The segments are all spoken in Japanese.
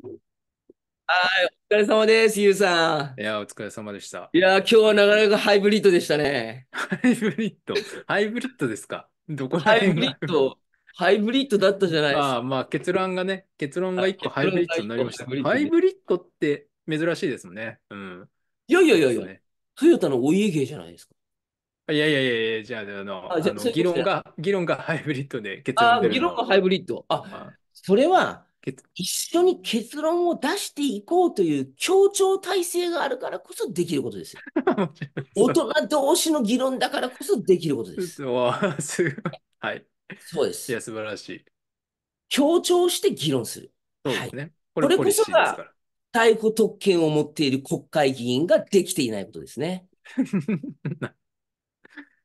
はい、お疲れ様です、ゆうさん。いや、お疲れ様でした。いや、今日はなかなかハイブリッドでしたね。ハイブリッドハイブリッドですかどこハイブリッド、ハイブリッドだったじゃないですか。ああ、まあ結論がね、結論が1個ハイブリッドになりました。ハイブリッドって珍しいですもんね。うん。いやいやいやいや、トヨタのお家芸じゃないですか。いやいやいやいや、じゃあ、あの、あ議論が、議論がハイブリッドで結論が。ああ、議論がハイブリッド。あ、あそれは、一緒に結論を出していこうという協調体制があるからこそできることです。大人同士の議論だからこそできることです。わすごい。はい。そうです。いや、素晴らしい。協調して議論する。そうですね。はい、これこそが、逮捕特権を持っている国会議員ができていないことですね。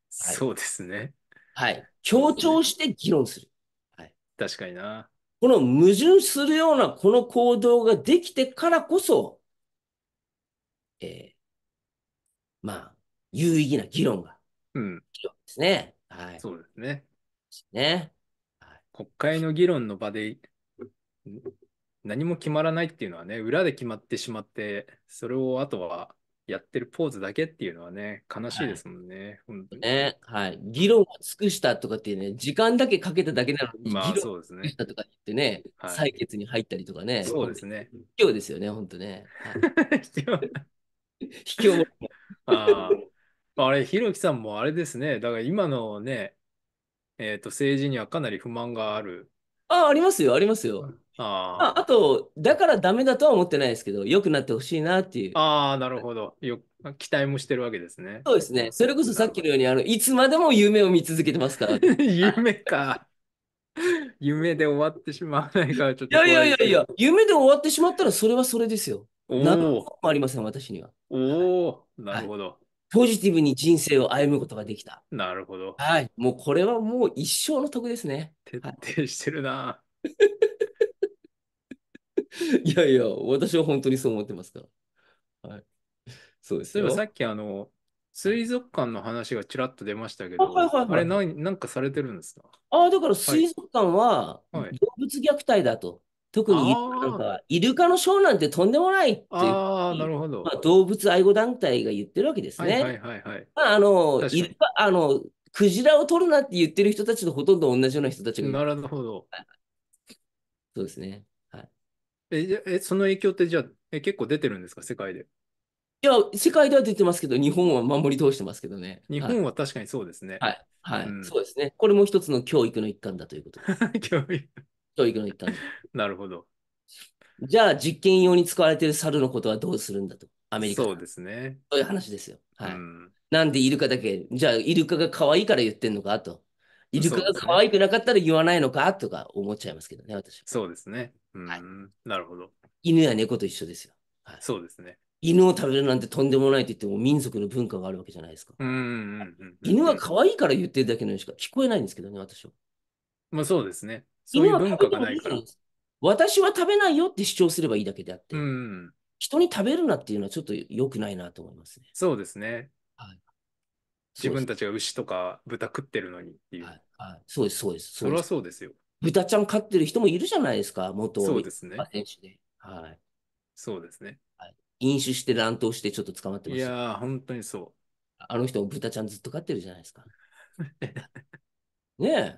そうですね。はい。協調して議論する。はい、確かにな。この矛盾するようなこの行動ができてからこそ、えー、まあ、有意義な議論が、うん。ですね。はい。そうですね。ね。はい、国会の議論の場で、何も決まらないっていうのはね、裏で決まってしまって、それをあとはやってるポーズだけっていうのはね、悲しいですもんね。はい、本当にねはい、議論を尽くしたとかってね、時間だけかけただけなのに、まあ、そうですね。したとかってね、はい、採決に入ったりとかね、そうですね。卑怯ですよね、本当ね。はい、卑怯。卑 ああれ、ひろきさんもあれですね、だから今のね、えーと、と政治にはかなり不満がある。ああ、ありますよ、ありますよ。ああと、だからダメだとは思ってないですけど、良くなってほしいなっていう。ああ、なるほどよ。期待もしてるわけですね。そうですね。それこそさっきのように、あのいつまでも夢を見続けてますから。夢か。夢で終わってしまわないからちょっとい。いやいやいやいや、夢で終わってしまったらそれはそれですよ。何もありません、私には。おお、なるほど、はい、ポジティブに人生を歩むことができた。なるほど。はい。もうこれはもう一生の得ですね。徹底してるな。はいいやいや、私は本当にそう思ってますから。はい。そうですよ。例さっきあの、水族館の話がちらっと出ましたけど、あはいはいはい、あれ何、なんかされてるんですかああ、だから水族館は動物虐待だと。はいはい、特になんかイルカのショーなんてとんでもないっていうあなるほど、まあ、動物愛護団体が言ってるわけですね。はいはいはい、はい、まあ、あのイルカあのクジラを取るなって言ってる人たちとほとんど同じような人たちがなるほど。そうですね。え、え、その影響ってじゃあ、え、結構出てるんですか、世界で。いや、世界では出てますけど、日本は守り通してますけどね。日本は確かにそうですね。はい。はい。うんそうですね。これも一つの教育の一環だということです。教育教育の一環。なるほど。じゃあ、実験用に使われている猿のことはどうするんだと。アメリカそうですね。そういう話ですよ。はい。うんなんでイルカだけ、じゃあイルカが可愛いから言ってんのかと。犬ルカが可愛くなかったら言わないのかとか思っちゃいますけどね、私は。そうですね。うん、はい、なるほど。犬や猫と一緒ですよ。はい、そうですね。犬を食べるなんてとんでもないって言っても民族の文化があるわけじゃないですか。犬は可愛いから言ってるだけのしか聞こえないんですけどね、私は。まあそうですね。そういう文化がないから。私は食べないよって主張すればいいだけであって、うん、人に食べるなっていうのはちょっと良くないなと思いますね。そうですね。自分たちが牛とか豚食ってるのにっていう。はい、はい、そうです、そうです。それはそうですよ。豚ちゃん飼ってる人もいるじゃないですか、元そうですね。選手で。はい。そうですね。はい、飲酒して乱闘してちょっと捕まってました。いやー、本当にそう。あの人も豚ちゃんずっと飼ってるじゃないですか。ねえ。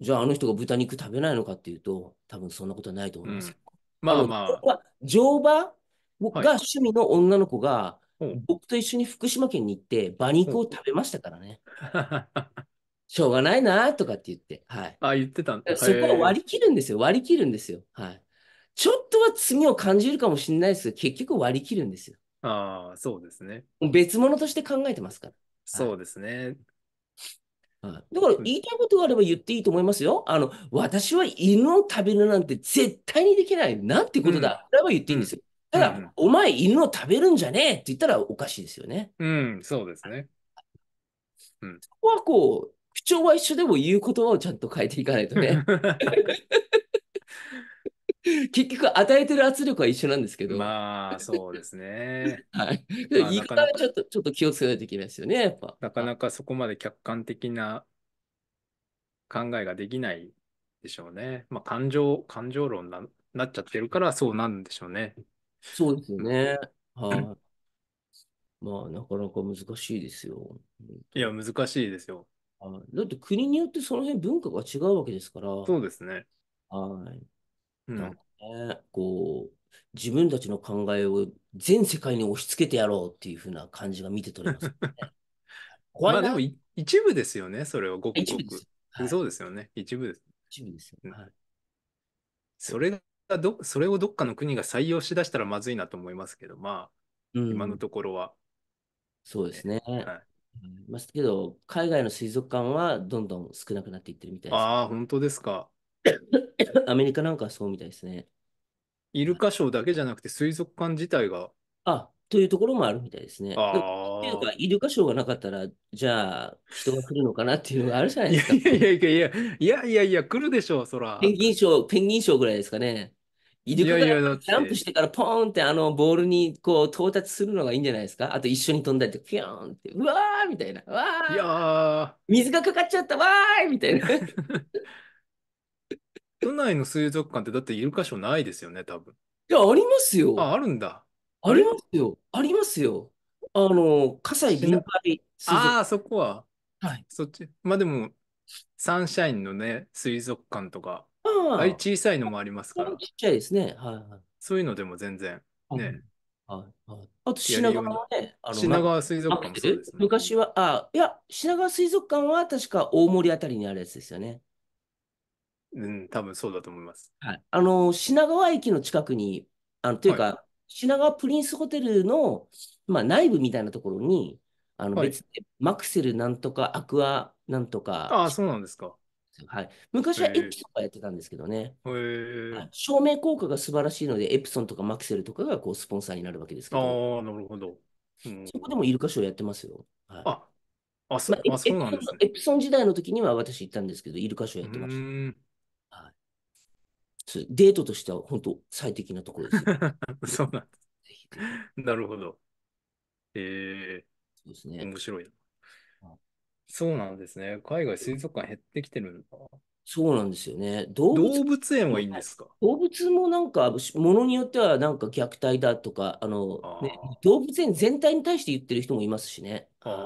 じゃああの人が豚肉食べないのかっていうと、多分そんなことはないと思います。うん、まあまあ。乗馬が趣味の女の子が、うん、僕と一緒に福島県に行って、馬肉を食べましたからね。うん、しょうがないなとかって言って、はい。あ、言ってたんそこを割り切るんですよ、割り切るんですよ。はい。ちょっとは罪を感じるかもしれないですけど、結局割り切るんですよ。ああ、そうですね。別物として考えてますから。そうですね。はい、だから言いたいことがあれば言っていいと思いますよ。あの、私は犬を食べるなんて絶対にできない。なんてことだ。あれば言っていいんですよ。ただ、うん、お前犬を食べるんじゃねえって言ったらおかしいですよね。うん、そうですね。うん、そこはこう、口調は一緒でも言う言葉をちゃんと変えていかないとね。結局、与えてる圧力は一緒なんですけど。まあ、そうですね。はい。言い方はちょっと、ちょっと気をつけないといけないですよね、やっぱ。なかなかそこまで客観的な考えができないでしょうね。まあ、感情、感情論ななっちゃってるからそうなんでしょうね。そうですよね。はい、まあ、なかなか難しいですよ。いや、難しいですよ。はいだって国によってその辺文化が違うわけですから、そうですね。はい。なんかね、こう、自分たちの考えを全世界に押し付けてやろうっていう風な感じが見て取れますよね。まあでもい一部ですよね、それはごく一ご部でく。す。はい。そうですよね、一部です。一部ですよ。ね。はい。それど、それをどっかの国が採用しだしたらまずいなと思いますけど、まあ、うん今のところは。そうですね。はいますけど、海外の水族館はどんどん少なくなっていってるみたいああ、本当ですか。アメリカなんかはそうみたいですね。イルカショーだけじゃなくて水族館自体が、あ、というところもあるみたいですね。あっていうか、イルカショーがなかったら、じゃあ、人が来るのかなっていうのがあるじゃないですか。いやいやいやいや、いやいやいや、来るでしょう、そら。ペンギンショー、ペンギンショーぐらいですかね。イルカがジャンプしてからポーンってあのボールにこう到達するのがいいんじゃないですかあと一緒に飛んだりとピョーンってうわーみたいなわーいや水がかかっちゃったわーいみたいな 都内の水族館ってだってイルカショーないですよね多分いやありますよああるんだありますよありますよあの葛西臨海ああそこははいそっちまあでもサンシャインのね水族館とかああい小さいのもありますから。ちっちゃいですね。はいはい。そういうのでも全然。ね。はいはい。あと品川はね、あの品川水族館もそうですね。昔は、あ、いや、品川水族館は確か大森あたりにあるやつですよね。うん、多分そうだと思います。はい。あの、品川駅の近くに、あの、というか、はい、品川プリンスホテルの、まあ、内部みたいなところに、あの、はい、別マクセルなんとか、アクアなんとか。ああ、そうなんですか。ですよ。はい、昔はエプソンがやってたんですけどね、はい、照明効果が素晴らしいので、エプソンとかマクセルとかがこうスポンサーになるわけですけど、あなるほど、うん、そこでもイルカショーやってますよ。はい、ああそまあ、あそうなんですねエ、プソン時代の時には私行ったんですけど、イルカショーやってました。はい、デートとしては本当最適なところです、そうなんです。なるほど。えー、そうですね。面白いな。そうなんですね。海外水族館減ってきてるんだ。そうなんですよね。動動物園はいいんですか動物もなんか、ものによってはなんか虐待だとか、あの、あね、動物園全体に対して言ってる人もいますしね。あ。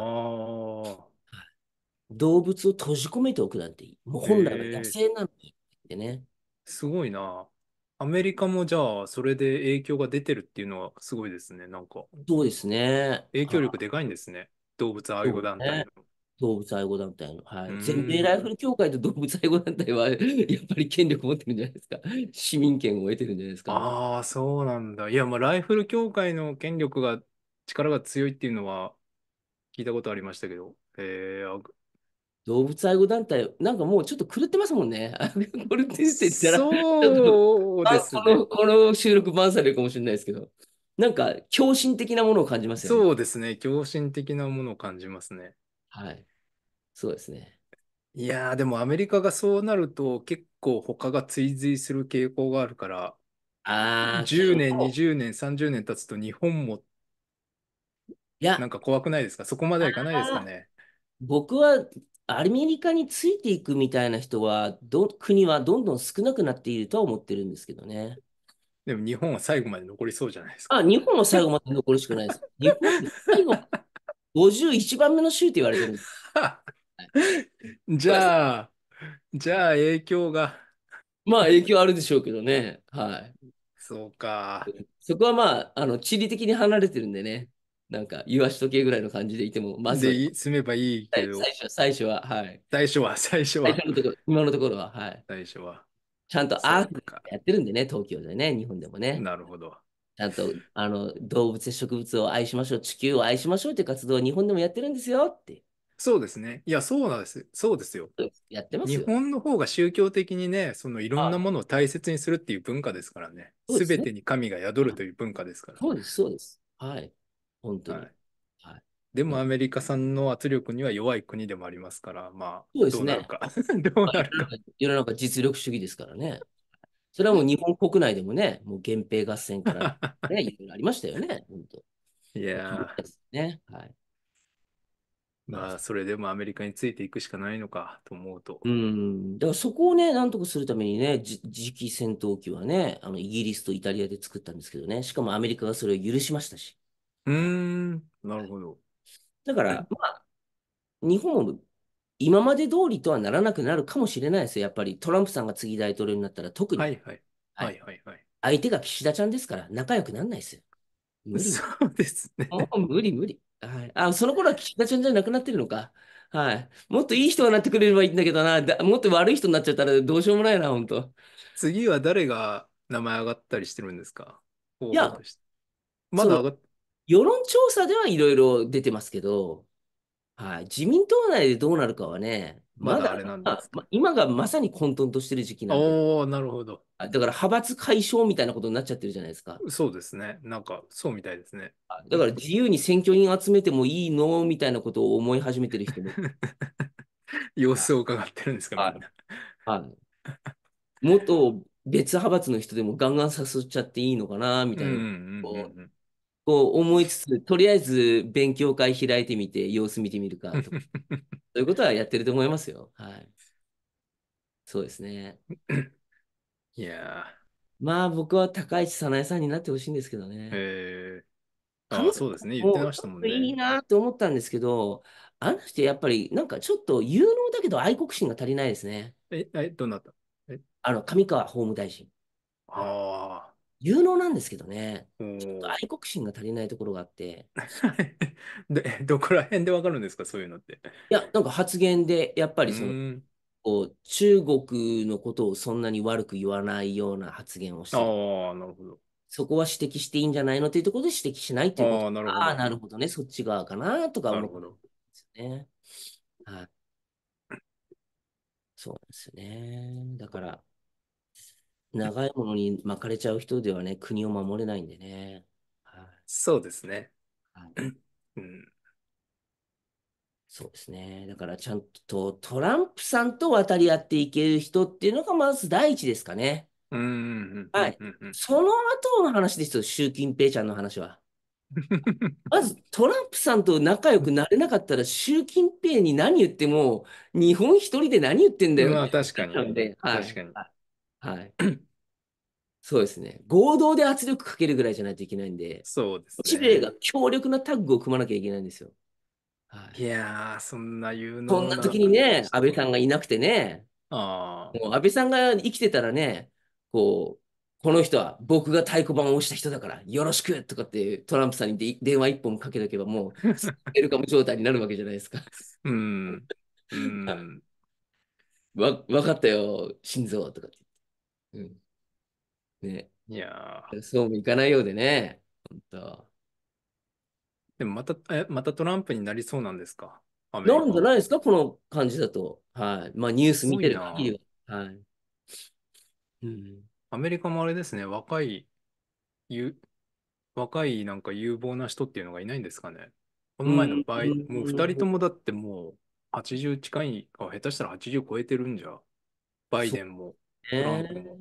動物を閉じ込めておくなんていい、もう本来は野生なのにってね。すごいな。アメリカもじゃあ、それで影響が出てるっていうのはすごいですね。なんか、そうですね。影響力でかいんですね。動物愛護団体の。動物愛護団体の、はい。全米ライフル協会と動物愛護団体は、やっぱり権力持ってるんじゃないですか。市民権を得てるんじゃないですか。ああ、そうなんだ。いや、まあ、ライフル協会の権力が、力が強いっていうのは、聞いたことありましたけど。えー、動物愛護団体、なんかもうちょっと狂ってますもんね。こ れって言ったら、そうですね、ね この収録バンされるかもしれないですけど、なんか、狂信的なものを感じますよね。そうですね。狂信的なものを感じますね。はい。そうですね。いやー、でもアメリカがそうなると結構他が追随する傾向があるから、あ10年、20年、30年経つと日本もいや、なんか怖くないですかそこまではいかないですかね僕はアメリカについていくみたいな人は、ど、国はどんどん少なくなっているとは思ってるんですけどね。でも日本は最後まで残りそうじゃないですか。あ、日本は最後まで残るしかないです。日本、最後、51 番目の州って言われてるんです。じゃあ、じゃあ影響が。まあ影響あるでしょうけどね。はい。そうか。そこはまあ、あの地理的に離れてるんでね。なんか言わしとけぐらいの感じでいても、まずで、住めばいいけど。最初は、最初は、はい。最初は、最初は。初のところ今のところは、はい。最初は。ちゃんとアークやってるんでね、東京でね、日本でもね。なるほど。ちゃんとあの動物や植物を愛しましょう、地球を愛しましょうていう活動を日本でもやってるんですよって。そうですね。いや、そうなんです。そうですよ。やってます日本の方が宗教的にね、そのいろんなものを大切にするっていう文化ですからね。すねべ、てに神が宿るという文化ですから。そうです、そうです。はい。本当に。はいはいでもアメリカさんの圧力には弱い国でもありますから、まそうあ、ですどうねなるか。どうなるか。世の中実力主義ですからね。それはもう日本国内でもね、もう源平合戦からね、いろいろありましたよね。本当。いやーね。はい。まあ、それでもアメリカについていくしかないのかと思うと。うん。だからそこをね、なんとかするためにね、じ次期戦闘機はね、あの、イギリスとイタリアで作ったんですけどね、しかもアメリカがそれを許しましたし。うーん、なるほど。だから、まあ、日本も今まで通りとはならなくなるかもしれないですよ。やっぱりトランプさんが次大統領になったら特に。はいはい。はい、はいはい。相手が岸田ちゃんですから、仲良くならないですよ。無理。そうですね。もう無理無理。はい。あ、その頃はキ田ちゃんじゃなくなってるのか。はい。もっといい人がなってくれればいいんだけどな。だもっと悪い人になっちゃったらどうしようもないな、本当。次は誰が名前上がったりしてるんですかいや、まだ上がっ、世論調査ではいろいろ出てますけど、はい。自民党内でどうなるかはね、まだあれなんですま今がまさに混沌としてる時期なんで。おおなるほど。だから派閥解消みたいなことになっちゃってるじゃないですか。そうですね。なんか、そうみたいですね。だから自由に選挙人集めてもいいのみたいなことを思い始めてる人も。様子を伺ってるんですか、ね、はい。元別派閥の人でもガンガン誘っちゃっていいのかなみたいな。こう思いつつ、とりあえず勉強会開いてみて、様子見てみるかとか、そういうことはやってると思いますよ。はい。そうですね。いやまあ僕は高市早苗さんになってほしいんですけどね。へあそうですね、言ってましたもんね。いいなと思ったんですけど、あの人やっぱりなんかちょっと有能だけど愛国心が足りないですね。え、えどうなったえあの、上川法務大臣。ああ。有能なんですけどね、ちょっと愛国心が足りないところがあって。でどこら辺でわかるんですか、そういうのって。いや、なんか発言で、やっぱりその、こう中国のことをそんなに悪く言わないような発言をして、ああ、なるほど。そこは指摘していいんじゃないのというところで指摘しないということああ、なるほどね、そっち側かなとか思うんですよね。はい、そうですね。だから、長いものに巻かれちゃう人ではね、国を守れないんでね。はい、そうですね。はい、うん、そうですね。だからちゃんとトランプさんと渡り合っていける人っていうのがまず第一ですかね。その後の話ですよ、習近平ちゃんの話は。まずトランプさんと仲良くなれなかったら習近平に何言っても日本一人で何言ってんだよ、ね、まあ確かに。確かに。はいはい。そうですね。合同で圧力かけるぐらいじゃないといけないんで、そうです米ね。が強力なタッグを組まなきゃいけないんですよ。はい。いやー、そんな有そこんな時にね、安倍さんがいなくてね、あもう安倍さんが生きてたらね、こう、この人は僕が太鼓判を押した人だからよろしくとかってトランプさんにで電話一本かけとけばもう、あ。ウルカム状態になるわけじゃないですか。うん。うん。わ、分かったよ、心臓とかってうん。ね。いやそうもいかないようでね。本当。でもまた、え、またトランプになりそうなんですかなんじゃないですか、この感じだと。はい。まあ、ニュース見てる限な。りは。はい。うん。アメリカもあれですね、若い、ゆ、若いなんか有望な人っていうのがいないんですかね。この前の場合、もう2人ともだってもう80近いか、下手したら80超えてるんじゃ、バイデンも。えラ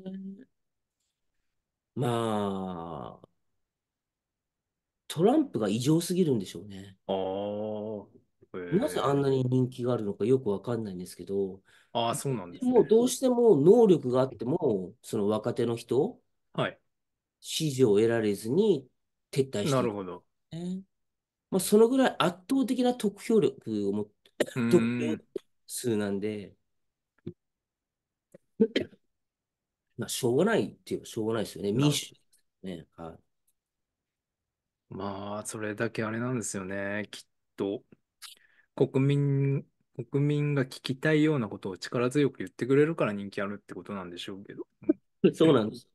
まあ、トランプが異常すぎるんでしょうね。ああ、なぜあんなに人気があるのかよくわかんないんですけど、ああそうなんですもうどうしても能力があっても、その若手の人、はい。支持を得られずに撤退しなてるほど。まあ、そのぐらい圧倒的な得票力を持って、得票数なんで、まあ、しょうがないっていうしょうがないですよね。民主ね。はい。まあ、それだけあれなんですよね。きっと、国民、国民が聞きたいようなことを力強く言ってくれるから人気あるってことなんでしょうけど。そうなんです。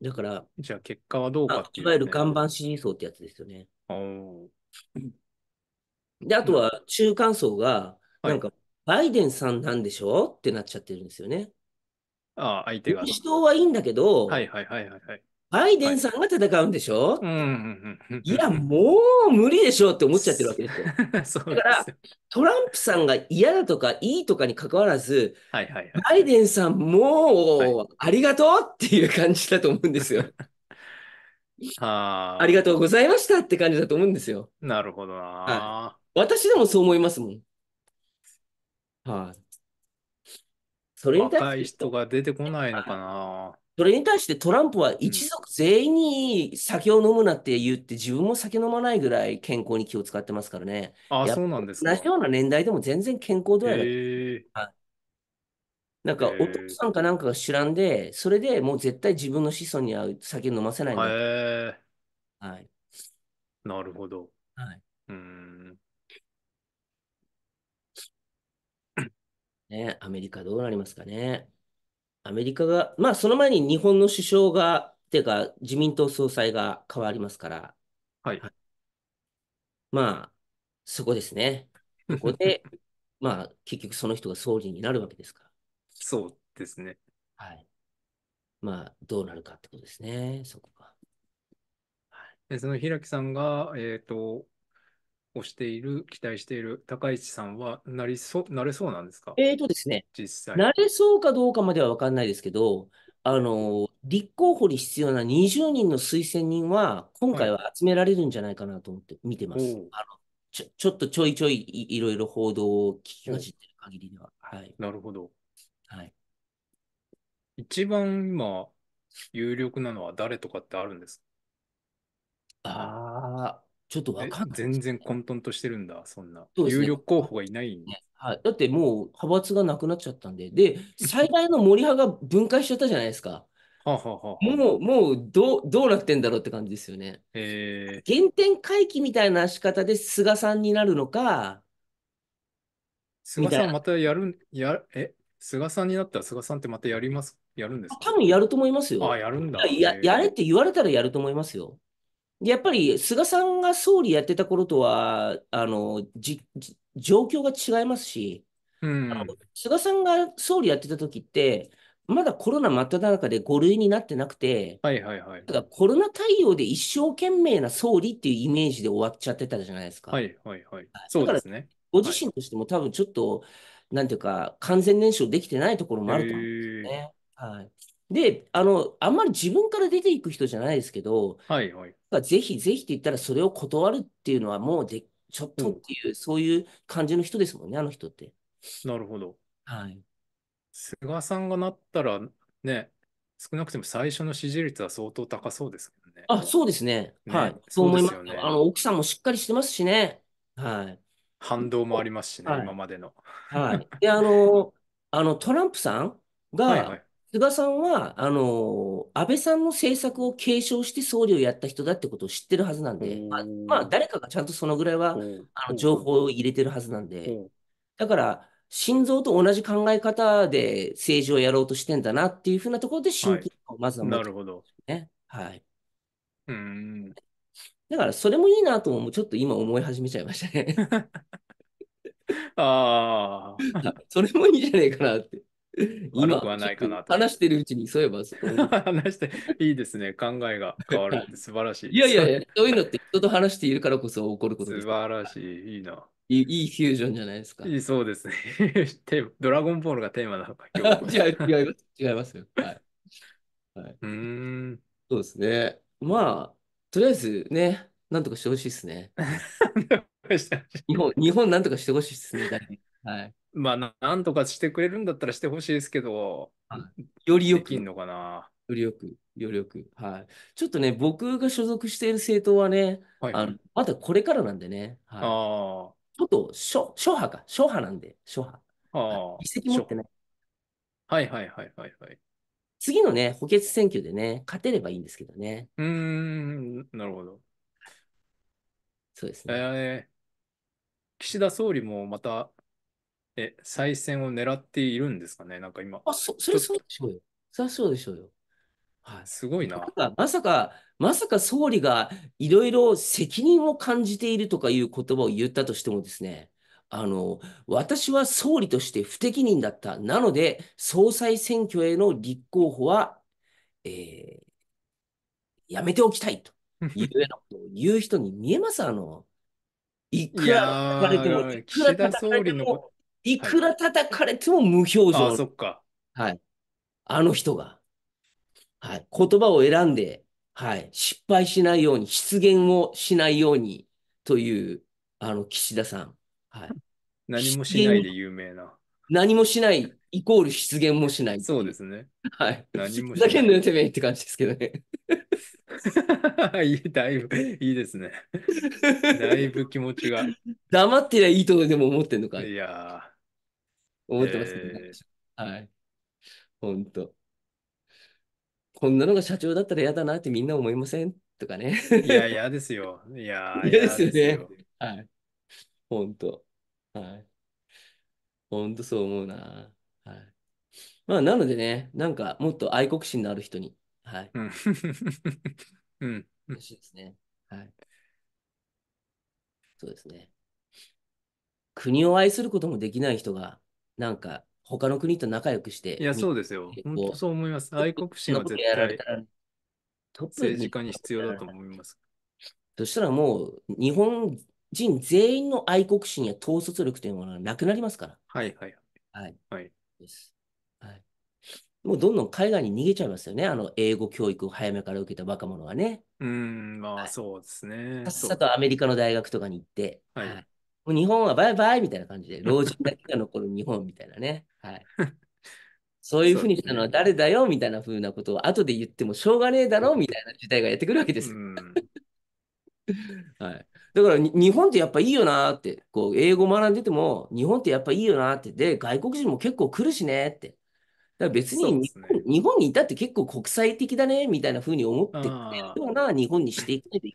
だから、じゃあ結果はどうかっていう、ね、いわゆる岩盤支持層ってやつですよね。で、あとは中間層が、なんか、バイデンさんなんでしょってなっちゃってるんですよね。ああ、相手が。民主党はいいんだけど、はいはいはいはい、はい。バイデンさんが戦うんでしょ、はい、うんうんうん、いや、もう無理でしょって思っちゃってるわけですよ。だからトランプさんが嫌だとかいいとかにかかわらず、はいはいはい、バイデンさんも、うありがとうっていう感じだと思うんですよ。あありがとうございましたって感じだと思うんですよ。なるほどな、はい、私でもそう思いますもん。はい、それに若対いして人、が出てこないのかな。それに対してトランプは一族全員に酒を飲むなって言って、自分も酒飲まないぐらい健康に気を使ってますからね。あ、そうなんです同じような年代でも全然健康度合いがなんか、お父さんかなんかが知らんで、それでもう絶対自分の子孫には酒飲ませないはい。なるほど。はい。うん。ね、アメリカどうなりますかね。アメリカが、まあその前に日本の首相が、ていうか自民党総裁が変わりますから、はい。はい、まあ、そこですね。ここで、まあ結局その人が総理になるわけですから。そうですね。はい。まあどうなるかってことですね、そこが。はい、でその平木さんが、えっ、ー、と、をしている、期待している高市さんはなりそなれそうなんですかえっ、ー、とですね、実際。なれそうかどうかまでは分かんないですけど、あの立候補に必要な20人の推薦人は、今回は集められるんじゃないかなと思って見てます。はい、あのちょちょっとちょいちょいいろいろ報道を聞き始じってる限りでは。はい、なるほど。はい、一番今、有力なのは誰とかってあるんですかああ、ちょっとわかんない。全然混沌としてるんだ、そんな。ね有力候補がいないんだ。はい、だってもう派閥がなくなっちゃったんで、で、最大の森派が分解しちゃったじゃないですか。はあ、はははもう、もうどう、どうなってんだろうって感じですよね。え原点回帰みたいな仕方で菅さんになるのか、菅さんまたやるや、え、菅さんになったら菅さんってまたやります、やるんですか多分やると思いますよ。あ、やるんだ。ややれって言われたらやると思いますよ。やっぱり菅さんが総理やってた頃とは、あのじ状況が違いますし、うん、あの菅さんが総理やってた時って、まだコロナ真っ只中で5類になってなくて、はいはいはい、だからコロナ対応で一生懸命な総理っていうイメージで終わっちゃってたじゃないですか。はいはいはい。そうですね。ご自身としても多分ちょっと、はい、なんていうか、完全燃焼できてないところもあると思うんですよね。はい、であの、あんまり自分から出ていく人じゃないですけど、はいはい、ぜひぜひって言ったら、それを断るっていうのはもうで、ちょっとっていう、うん、そういう感じの人ですもんね、あの人って。なるほど。はい。菅さんがなったら、ね、少なくとも最初の支持率は相当高そうですけどね。あ、そうですね。ねはい。そう思いますす、ね。あの、奥さんもしっかりしてますしね。はい。反動もありますしね、はい、今までの。はい。で、あの、あのトランプさんが、はいはい、菅さんは、あの、安倍さんの政策を継承して総理をやった人だってことを知ってるはずなんで、まあ、まあ、誰かがちゃんとそのぐらいは、あの、情報を入れてるはずなんで、だから、心臓と同じ考え方で政治をやろうとしてんだなっていうふうなところで、心筋をまずは持ってるんですね。はい。うん。だから、それもいいなとも、ちょっと今思い始めちゃいましたね ああ。それもいいんじゃねえかなって。今、話してるうちに、そういえば、話して、いいですね。考えが変わるって素晴らしい。いやいやいや、そういうのって人と話しているからこそ起こることです。素晴らしい、いいな。いいいいフュージョンじゃないですか。いいそうですね。ドラゴンボールがテーマなのか。違います。違いますよ。はい。はい、うんそうですね。まあ、とりあえずね、なんとかしてほしいですね。日本、日本なんとかしてほしいですね。はい。まあな、んとかしてくれるんだったらしてほしいですけど、はい、よりよく。きんのかな。よりよく、よりよく。はい。ちょっとね、僕が所属している政党はね、はい、あのまだこれからなんでね、はい、あちょっと諸諸派か、諸派なんで、諸派。あ議席持ってない。はいはいはいはいはい。次のね、補欠選挙でね、勝てればいいんですけどね。うーん、なるほど。そうですね。えー、岸田総理もまたえ、再選を狙っているんですかねなんか今。あ、そ、それそうでしょうよ。それはそうでしょうよ。はい、すごいな。まさか、まさか総理がいろいろ責任を感じているとかいう言葉を言ったとしてもですね、あの、私は総理として不適任だった。なので、総裁選挙への立候補は、えー、やめておきたいというようなことを言う人に見えます、あの、いくら言かれても、い田総理の。こと。いくら叩かれても無表情。はい、あ、そっか。はい。あの人が。はい。言葉を選んで、はい。失敗しないように、失言をしないように、という、あの、岸田さん。はい。何もしないで有名な。何もしない、イコール失言もしないそうですね。はい。何もしない。ふざけんのよ、てめえって感じですけどね。いい、だいぶ、いいですね。だいぶ気持ちが。黙ってりゃいいとでも思ってんのかい。いや思ってますけどね、えー、はい。本当。こんなのが社長だったら嫌だなってみんな思いませんとかね。いや、嫌ですよ。いや、嫌ですよね。はい。本当。はい。本当そう思うな。はい。まあ、なのでね、なんかもっと愛国心のある人に。はい。うん。うん。嬉しいですね。はい。そうですね。国を愛することもできない人がなんか、他の国と仲良くして。いや、そうですよ。本当そう思います。愛国心は絶対、政治家に必要だと思います。そしたらもう、日本人全員の愛国心や統率力というものはなくなりますから。はいはい。はい。はい。です。はい。もうどんどん海外に逃げちゃいますよね。あの、英語教育を早めから受けた若者はね。うん、まあそうですね。さっさとアメリカの大学とかに行って。はい、はいもう日本はバイバイみたいな感じで、老人だけが残る日本みたいなね。はい。そういうふうにしたのは誰だよみたいなふうなことを後で言ってもしょうがねえだろみたいな時代がやってくるわけです。はい、だから日本ってやっぱいいよなってこう英語学んでても日本ってやっぱいいよなってで外国人も結構来るしねってだから別に日本ね、日本にいたって結構国際的だねみたいなふうに思ってくれるような日本にしていかないとい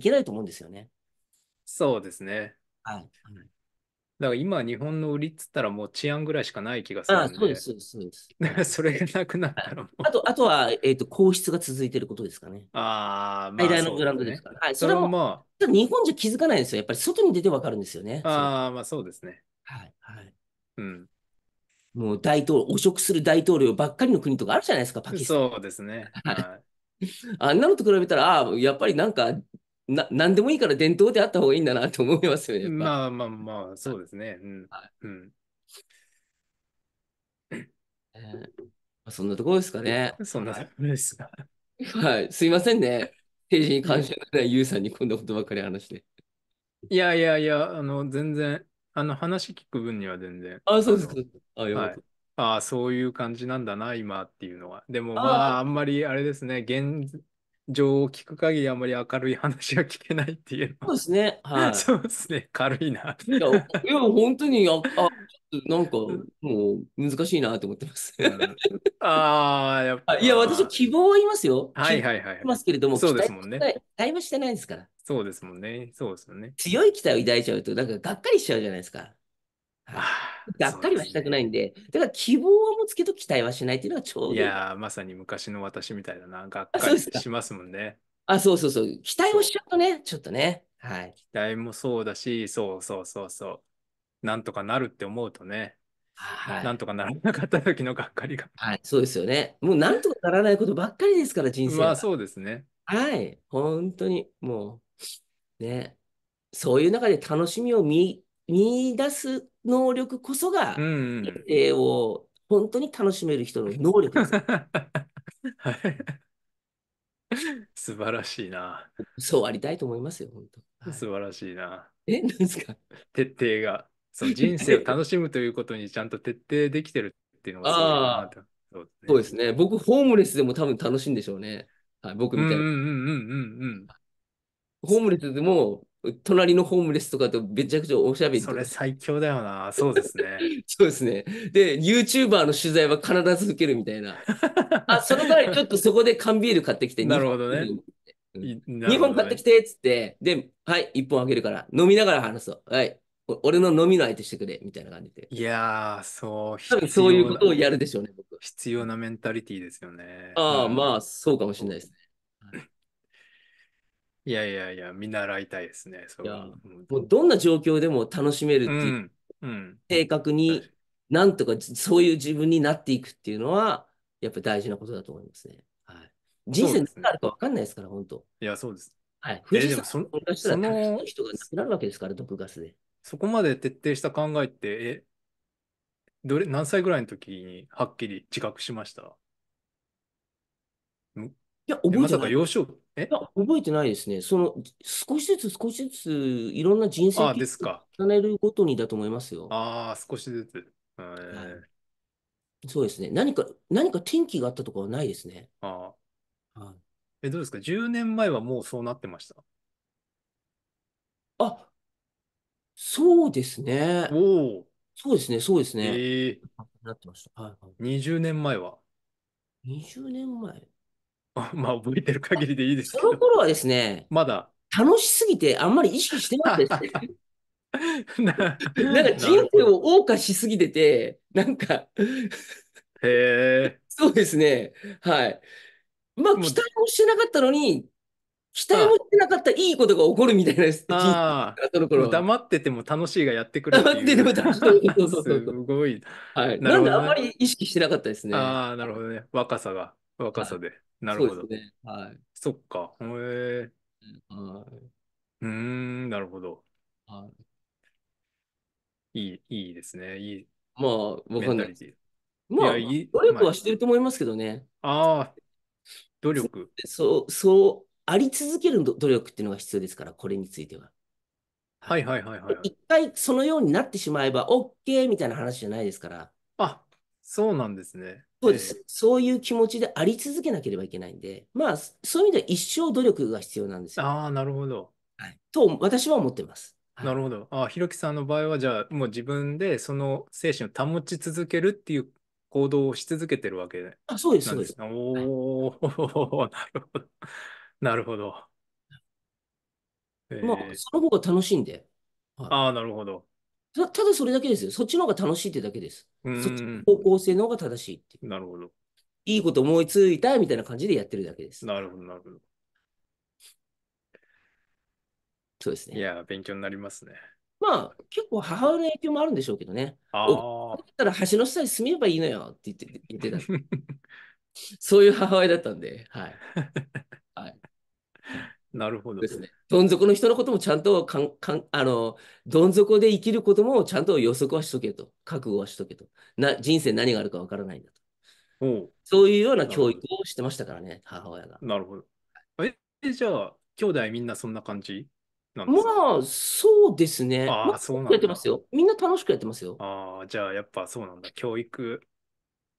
けないと思うんですよね。そうですね。はい。だから今、日本の売りっつったらもう治安ぐらいしかない気がするああ、そうです、そうです、それがなくなったらもう。あと、あとは、えっ、ー、と、皇室が続いてることですかね。ああ、まあ、間のブランドですから。ね、はい、それはまあ。日本じゃ気づかないんですよ。やっぱり外に出てわかるんですよね。ああ、まあそうですね。はい、はい。うん。もう大統領、汚職する大統領ばっかりの国とかあるじゃないですか、パキスタン。そうですね。はい。あんなのと比べたら、ああ、やっぱりなんかな何でもいいから伝統であった方がいいんだなと思いますよね。まあまあまあ、そうですね。うん。はい、うんえそんなところですかね。そんなところですか。はい、すいませんね。政 治に関心のないユウさんにこんなことばかり話して。いやいやいや、あの、全然、あの、話聞く分には全然。あ、そうですか。あ、よかった。ああ、そういう感じなんだな、今っていうのは。でもまあ、あんまりあれですね、現情を聞く限りあまり明るい話は聞けないっていうそうですね。はい。そうですね、軽いな。いや、いや本当に、あ、あ、ちょっとなんか、もう、難しいなと思ってます。ああ、やっぱ。あいや、私は希望はいますよ。はいはいはいいますけれども、そうですもんねだいぶしてないですから。そうですもんね。そうですよね。強い期待を抱いちゃうと、なんか、がっかりしちゃうじゃないですか。がっかりはしたくないんで、ね、だから希望は持つけど期待はしないっていうのはちょうどいい。いやまさに昔の私みたいだな、がっかりしますもんね。あ、そうそうそう。期待をしちゃうとね、ちょっとね。はい。期待もそうだし、そうそうそうそう。なんとかなるって思うとね。はい、なんとかならなかった時のがっかりが。はい、そうですよね。もうなんとかならないことばっかりですから、人生は。まあそうですね。はい、本当に、もう、ね。そういう中で楽しみを見見出す能力こそが、人生を本当に楽しめる人の能力です。はい、素晴らしいな。そうありたいと思いますよ、本当。はい、素晴らしいな。え、なんですか徹底が。そう人生を楽しむということにちゃんと徹底できてるっていうのがすごいなそうですね。僕、ホームレスでも多分楽しいんでしょうね。はい、僕みたいな。うんうんうんうん。ホームレスでも隣のホームレスとかとめちゃくちゃおしゃべり。それ最強だよな。そうですね。そうですね。で、YouTuber の取材は必ず受けるみたいな。あ、その代わりちょっとそこで缶ビール買ってきて。なるほどね。2本買ってきてっつって、で、はい、1本あげるから、飲みながら話そう。はい、俺の飲みの相手してくれ、みたいな感じで。いやー、そう、多分そういうことをやるでしょうね、僕。必要なメンタリティーですよね。ああ、うん、まあ、そうかもしれないです。いやいやいや、見習いたいですね。そいれやはもうどんな状況でも楽しめるっていう、ん。うん。性格になんとかそういう自分になっていくっていうのは、やっぱ大事なことだと思いますね。はい、人生何があるか分かんないですから、本当。いや、そうです。はい、富士で山もその人はその人が亡くなるわけですから、毒ガスで。そこまで徹底した考えって、え、どれ、何歳ぐらいの時にはっきり自覚しましたいや、え覚えまさか幼少、え覚えてないですね。その、少しずつ少しずつ、いろんな人生あですをか。重ねるごとにだと思いますよ。ああ、少しずつ。えはい。そうですね。何か、何か転機があったとかはないですね。あはい。え、どうですか ?10 年前はもうそうなってました。あ、そうですね。おお、そうですね、そうですね。えなってました。はいはい。20年前は。20年前。まあ、覚えてる限りでいいですけど。その頃はですね、まだ。楽しすぎて、あんまり意識してなかったです なんか人生を謳歌しすぎてて、なんかへえ。そうですね。はい。まあ、期待もしてなかったのに、期待もしてなかったいいことが起こるみたいな人生黙ってても楽しいがやってくれる黙ってても楽しい。そうそうそうすごい。はい。ななんであんまり意識してなかったですね。ああ、なるほどね。若さが、若さで。はいなるほど。そうですね。はい。そっか。へえ。はい。うーん、なるほど。はい。いい、いいですね。いいまあ、わは。かんない。まあ、努力はしてると思いますけどね。あ、ああ努力。そう、そう、あり続ける努力っていうのが必要ですから、これについては。はいはいはいはいはい。一回そのようになってしまえば OK みたいな話じゃないですから。あ、そうなんですね。そうです。そういう気持ちであり続けなければいけないんで、まあ、そういう意味では一生努力が必要なんですよ。ああ、なるほど。はい、と、私は思ってます。はい、なるほど。ああ、ひろきさんの場合は、じゃあ、もう自分でその精神を保ち続けるっていう行動をし続けてるわけで、あ、そうです、そうです。おお、はい、なるほど。なるほど。まあ、えー、その方が楽しいんで。はい、ああ、なるほど。たただそれだけですよ。そっちの方が楽しいってだけです。そっちの方向性の方が正しいっていなるほど。いいこと思いついたみたいな感じでやってるだけです。なるほど、なるほど。そうですね。いや、勉強になりますね。まあ、結構母親の影響もあるんでしょうけどね。ああ。だったら橋の下に住めばいいのよって言って言ってた。そういう母親だったんで、はい。はいなるほど。ですね。どん底の人のこともちゃんとかんかんあの、どん底で生きることもちゃんと予測はしとけと、覚悟はしとけと、な人生何があるかわからないんだと、うん。そういうような教育をしてましたからね、母親が。なるほど。え、じゃあ、兄弟みんなそんな感じなんですかまあ、そうですね。ああ、そうなんやってますよ。みんな楽しくやってますよ。ああ、じゃあ、やっぱそうなんだ。教育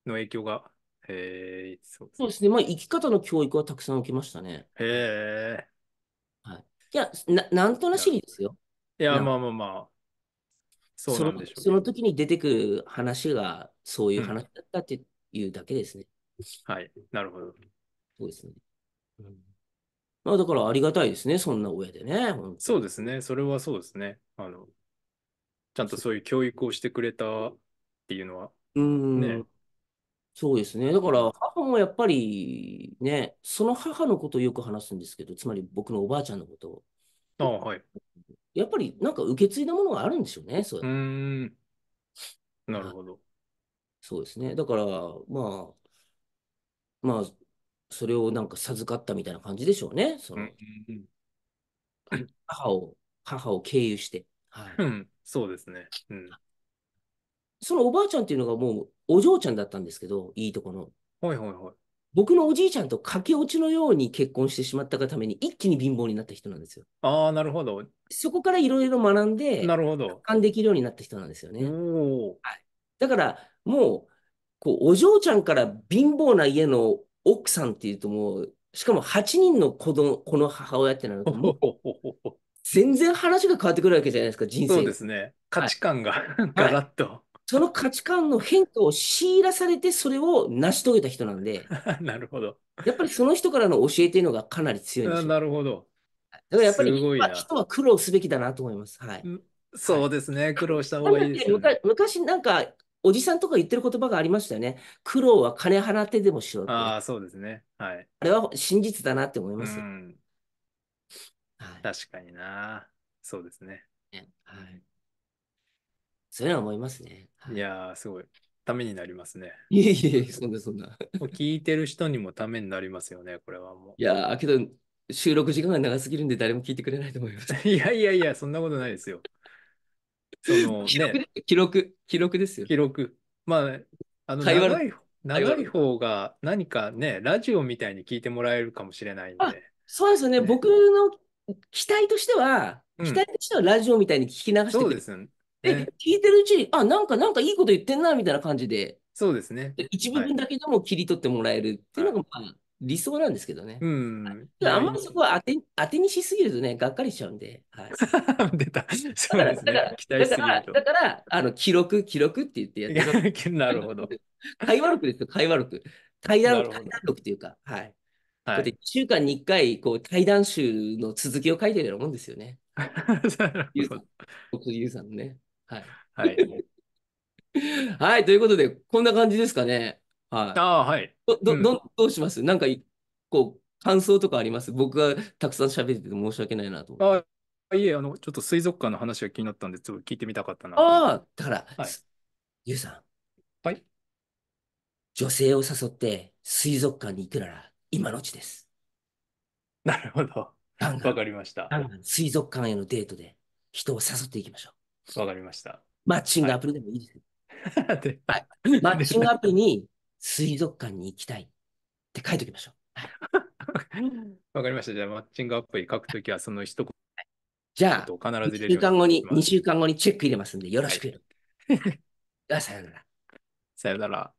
の影響が。へえ、そうですね。まあ、生き方の教育はたくさん受けましたね。へえ。いや、ななんとなしにですよ。いや、まあまあまあ。そうなんでしょう、ねそ、その時に出てくる話がそういう話だったっていうだけですね。うん、はい、なるほど。そうですね。うん、まあだからありがたいですね、そんな親でね。そうですね、それはそうですね。あのちゃんとそういう教育をしてくれたっていうのは、ね、うんそうですね。だから、母もやっぱりね、その母のことをよく話すんですけど、つまり僕のおばあちゃんのことを。あはい。やっぱりなんか受け継いだものがあるんでしょうね、そううん。なるほど。そうですね。だから、まあ、まあ、それをなんか授かったみたいな感じでしょうね。そうのん 母を、母を経由して。はうん。い。うんそうですね。うん。そのおばあちゃんっていうのがもうお嬢ちゃんだったんですけど、いいとこの。はいはいはい。僕のおじいちゃんと駆け落ちのように結婚してしまったがために一気に貧乏になった人なんですよ。ああ、なるほど。そこからいろいろ学んで、なるほど。感できるようになった人なんですよね。おはい、だから、もう、こう、お嬢ちゃんから貧乏な家の奥さんっていうともう、しかも8人の子供、この母親ってなると、もう、全然話が変わってくるわけじゃないですか、人生。そうですね。価値観が、はい、ガラッと。はいその価値観の変化を強いらされて、それを成し遂げた人なんで、なるほど。やっぱりその人からの教えとていうのがかなり強いんですよ。なるほど。だからやっぱり人は苦労すべきだなと思います。はい。そうですね、苦労した方がいいですね、昔なんか、おじさんとか言ってる言葉がありましたよね。苦労は金払ってでもしようと。ああ、そうですね。はい。あれは真実だなって思います。うん、はい、確かにな。そうですね。はい。それいは思いますね。い、やー、すごい。ためになりますね。いえいえ、そんなそんな。聞いてる人にもためになりますよね、これはもう。いやー、けど、収録時間が長すぎるんで誰も聞いてくれないと思います。いやいやいや、そんなことないですよ。その、記録、ね、記録、記録ですよ。記録。まあ、あの長い、長い方が何かね、ラジオみたいに聞いてもらえるかもしれないんで。そうですよね。ね僕の期待としては、期待としてはラジオみたいに聞き流してくれる、うん、そうですね。で、ね、聞いてるうちに、あ、なんか、なんかいいこと言ってんな、みたいな感じで。そうですね。一部分だけでも切り取ってもらえるっていうのが、まあ、理想なんですけどね。うん。あんまりそこは当て当てにしすぎるとね、がっかりしちゃうんで。はい、出た。そうですね。だから、すだから、あの、記録、記録って言ってやって なるほど。会 話録ですよ、会話録。対談、対談録っていうか、はい。はい、1週間に1回、こう、対談集の続きを書いてるようなもんですよね。ゆうさん、僕、ユさんのね。はい。はい。はい、ということで、こんな感じですかね。はい。ああ、はい。ど、ど、ど、うしますなんか、こう、感想とかあります僕がたくさん喋ってて申し訳ないなとあいえ、あの、ちょっと水族館の話が気になったんで、ちょっと聞いてみたかったな。ああ、だから、はい、ゆうさん。はい。女性を誘って水族館に行くなら、今のうちです。なるほど。わかりました。水族館へのデートで人を誘っていきましょう。わかりました。マッチングアプリでもいいです。はい。は い、マッチングアプリに水族館に行きたいって書いておきましょう。わかりました。じゃあ、マッチングアプリ書くときは、その一言。じゃあ、必ず入れ2週間後に、2週間後にチェック入れますんで、よろしく。はい、さよなら。さよなら。